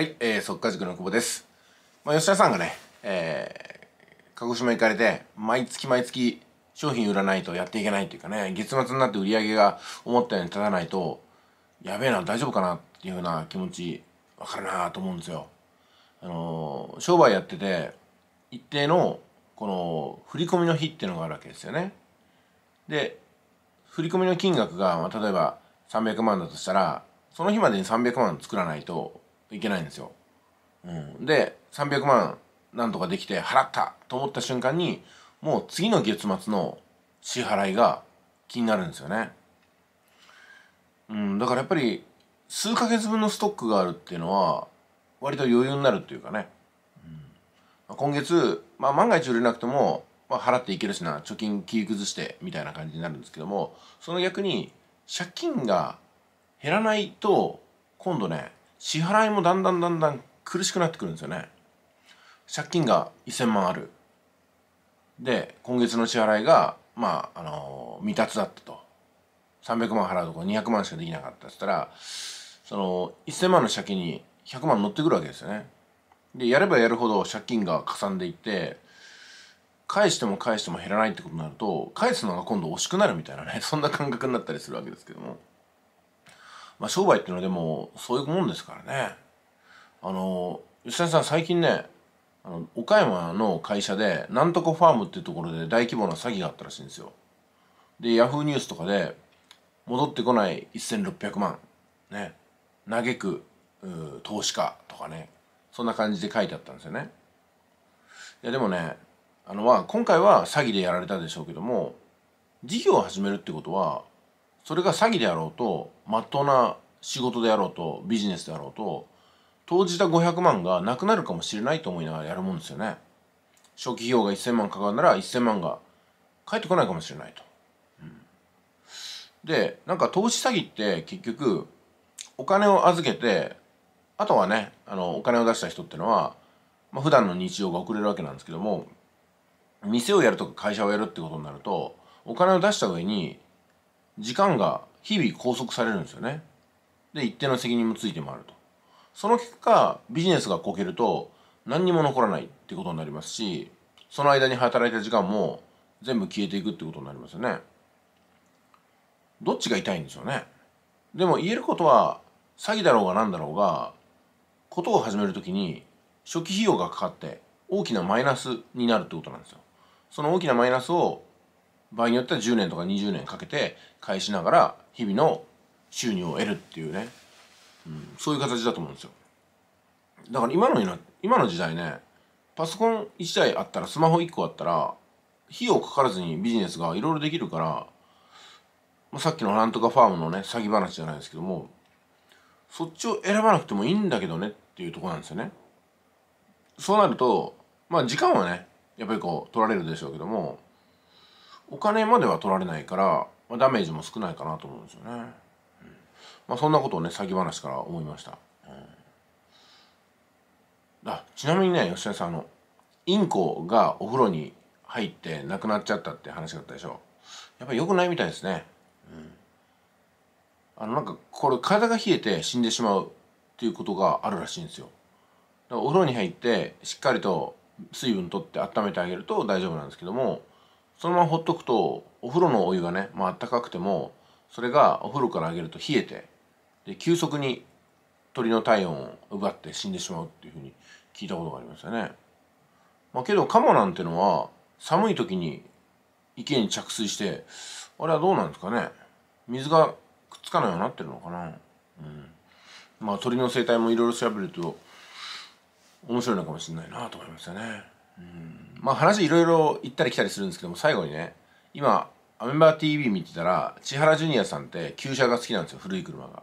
はい、えー、速稼塾の久保です。まあ、吉田さんがね、えー、鹿児島行かれて、毎月毎月商品売らないとやっていけないっていうかね、月末になって売り上げが思ったように立たないと、やべえな、大丈夫かなっていうふうな気持ち、わかるなと思うんですよ。あのー、商売やってて、一定の、この、振り込みの日っていうのがあるわけですよね。で、振り込みの金額が、まあ、例えば300万だとしたら、その日までに300万作らないと、いけないんですよ。うん、で300万なんとかできて払ったと思った瞬間にもう次の月末の支払いが気になるんですよね。うん、だからやっぱり数ヶ月分のストックがあるっていうのは割と余裕になるっていうかね、うん、今月、まあ、万が一売れなくても、まあ、払っていけるしな貯金切り崩してみたいな感じになるんですけどもその逆に借金が減らないと今度ね支払いもだんだんだんだん苦しくなってくるんですよね借金が1000万あるで今月の支払いがまああの未達だったと300万払うとこ200万しかできなかったっつったらその1000万の借金に100万乗ってくるわけですよねでやればやるほど借金がかさんでいって返しても返しても減らないってことになると返すのが今度惜しくなるみたいなねそんな感覚になったりするわけですけども。まあ、商売っていうのはでもそういうもんですからねあの吉田さん最近ねあの岡山の会社でなんとかファームっていうところで大規模な詐欺があったらしいんですよでヤフーニュースとかで戻ってこない1600万ね嘆く投資家とかねそんな感じで書いてあったんですよねいやでもねあのまあ今回は詐欺でやられたでしょうけども事業を始めるってことはそれが詐欺であろうとまっとうな仕事であろうとビジネスであろうと投じた500万がなくなるかもしれないと思いながらやるもんですよね初期費用が1000万かかるなら1000万が返ってこないかもしれないと、うん、でなんか投資詐欺って結局お金を預けてあとはねあのお金を出した人ってのは、まあ、普段の日常が遅れるわけなんですけども店をやるとか会社をやるってことになるとお金を出した上に時間が日々拘束されるんですよね。で一定の責任もついて回ると。その結果ビジネスがこけると何にも残らないってことになりますしその間に働いた時間も全部消えていくってことになりますよね。どっちが痛いんでしょうね。でも言えることは詐欺だろうが何だろうがことを始めるときに初期費用がかかって大きなマイナスになるってことなんですよ。その大きなマイナスを場合によっては10年とか20年かけて返しながら日々の収入を得るっていうね、うん、そういう形だと思うんですよだから今の今の時代ねパソコン1台あったらスマホ1個あったら費用かからずにビジネスがいろいろできるから、まあ、さっきのなんとかファームのね詐欺話じゃないですけどもそっちを選ばなくてもいいんだけどねっていうとこなんですよねそうなるとまあ時間はねやっぱりこう取られるでしょうけどもお金までは取られないから、まあ、ダメージも少ないかなと思うんですよね、うん、まあ、そんなことをね欺話から思いました、うん、あちなみにね吉田さんあのインコがお風呂に入って亡くなっちゃったって話だったでしょやっぱり良くないみたいですね、うん、あのなんかこれ体が冷えて死んでしまうっていうことがあるらしいんですよお風呂に入ってしっかりと水分取って温めてあげると大丈夫なんですけどもそのままほっとくとお風呂のお湯がね、まあったかくてもそれがお風呂からあげると冷えてで急速に鳥の体温を奪って死んでしまうっていうふうに聞いたことがありましたね。まあ、けどカモなんてのは寒い時に池に着水してあれはどうなんですかね水がくっつかないようになってるのかな。うん、まあ鳥の生態もいろいろ調べると面白いのかもしれないなと思いましたね。まあ話いろいろ行ったり来たりするんですけども最後にね今アメンバー TV 見てたら千原ジュニアさんって旧車が好きなんですよ古い車が。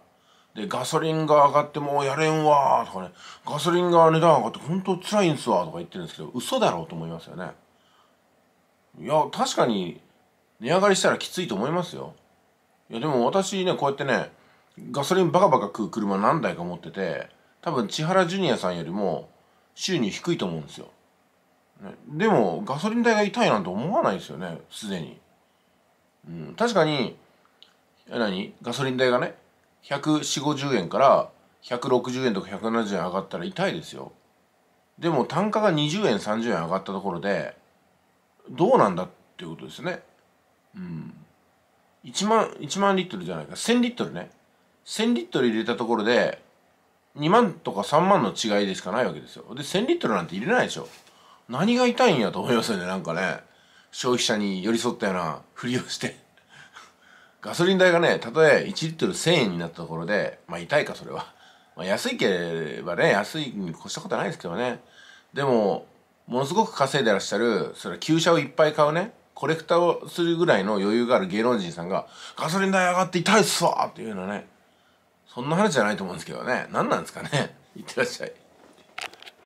でガソリンが上がってもうやれんわとかねガソリンが値段上がって本当辛いんすわとか言ってるんですけど嘘だろうと思いますよね。いや確かに値上がりしたらきついと思いますよ。いやでも私ねこうやってねガソリンバカバカ食う車何台か持ってて多分千原ジュニアさんよりも収入低いと思うんですよ。ね、でもガソリン代が痛いなんて思わないですよねすでに、うん、確かに何ガソリン代がね14050円から160円とか170円上がったら痛いですよでも単価が20円30円上がったところでどうなんだっていうことですねうん1万1万リットルじゃないか1000リットルね1000リットル入れたところで2万とか3万の違いでしかないわけですよで1000リットルなんて入れないでしょ何が痛いんやと思いますよねなんかね消費者に寄り添ったようなふりをしてガソリン代がねたとえ1リットル1000円になったところでまあ痛いかそれは、まあ、安いければね安いに越したことはないですけどねでもものすごく稼いでらっしゃるそれは旧車をいっぱい買うねコレクターをするぐらいの余裕がある芸能人さんが「ガソリン代上がって痛いっすわ!」っていうのはねそんな話じゃないと思うんですけどね何なんですかねい ってらっしゃい。